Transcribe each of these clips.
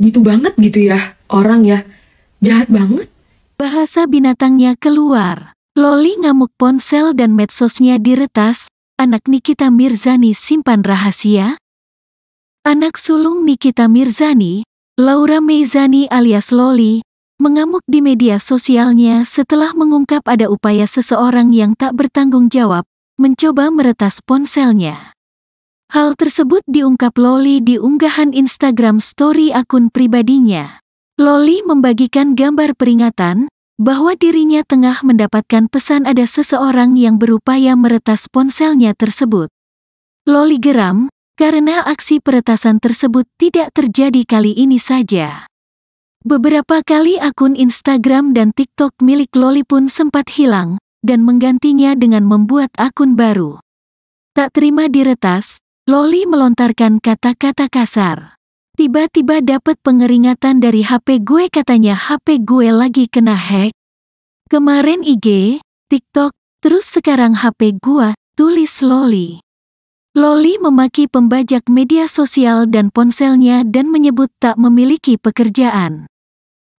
gitu banget gitu ya orang ya. Jahat banget. Bahasa binatangnya keluar. Loli ngamuk ponsel dan medsosnya diretas. Anak Nikita Mirzani simpan rahasia. Anak sulung Nikita Mirzani, Laura Meizani alias Loli, mengamuk di media sosialnya setelah mengungkap ada upaya seseorang yang tak bertanggung jawab mencoba meretas ponselnya. Hal tersebut diungkap Loli di unggahan Instagram story akun pribadinya. Loli membagikan gambar peringatan bahwa dirinya tengah mendapatkan pesan ada seseorang yang berupaya meretas ponselnya tersebut. Loli geram karena aksi peretasan tersebut tidak terjadi kali ini saja. Beberapa kali akun Instagram dan TikTok milik Loli pun sempat hilang dan menggantinya dengan membuat akun baru. Tak terima diretas, Loli melontarkan kata-kata kasar. Tiba-tiba dapat pengeringatan dari HP gue katanya HP gue lagi kena hack. Kemarin IG, TikTok, terus sekarang HP gue tulis Loli. Loli memaki pembajak media sosial dan ponselnya dan menyebut tak memiliki pekerjaan.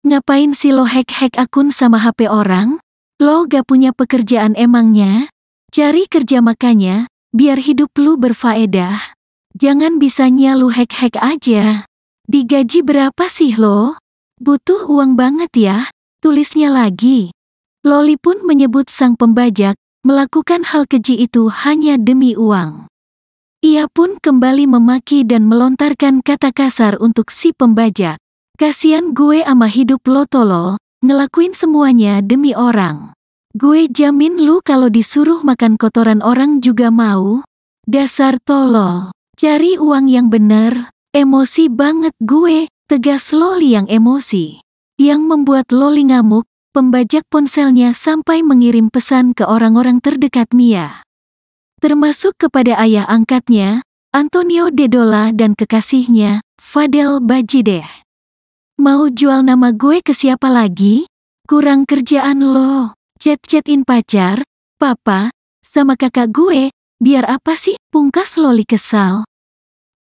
Ngapain sih lo hack-hack akun sama HP orang? Lo gak punya pekerjaan emangnya? Cari kerja makanya, Biar hidup lu berfaedah. Jangan bisanya lu hek-hek aja. Digaji berapa sih lo? Butuh uang banget ya, tulisnya lagi. Loli pun menyebut sang pembajak melakukan hal keji itu hanya demi uang. Ia pun kembali memaki dan melontarkan kata kasar untuk si pembajak. Kasian gue ama hidup lo tolo, ngelakuin semuanya demi orang. Gue jamin lu kalau disuruh makan kotoran orang juga mau. Dasar tolol. Cari uang yang bener. Emosi banget gue, tegas Loli yang emosi. Yang membuat Loli ngamuk, pembajak ponselnya sampai mengirim pesan ke orang-orang terdekat Mia. Termasuk kepada ayah angkatnya, Antonio Dedola dan kekasihnya, Fadel Bajideh. Mau jual nama gue ke siapa lagi? Kurang kerjaan loh. Chat-chatin pacar, papa, sama kakak gue, biar apa sih? Pungkas Loli kesal.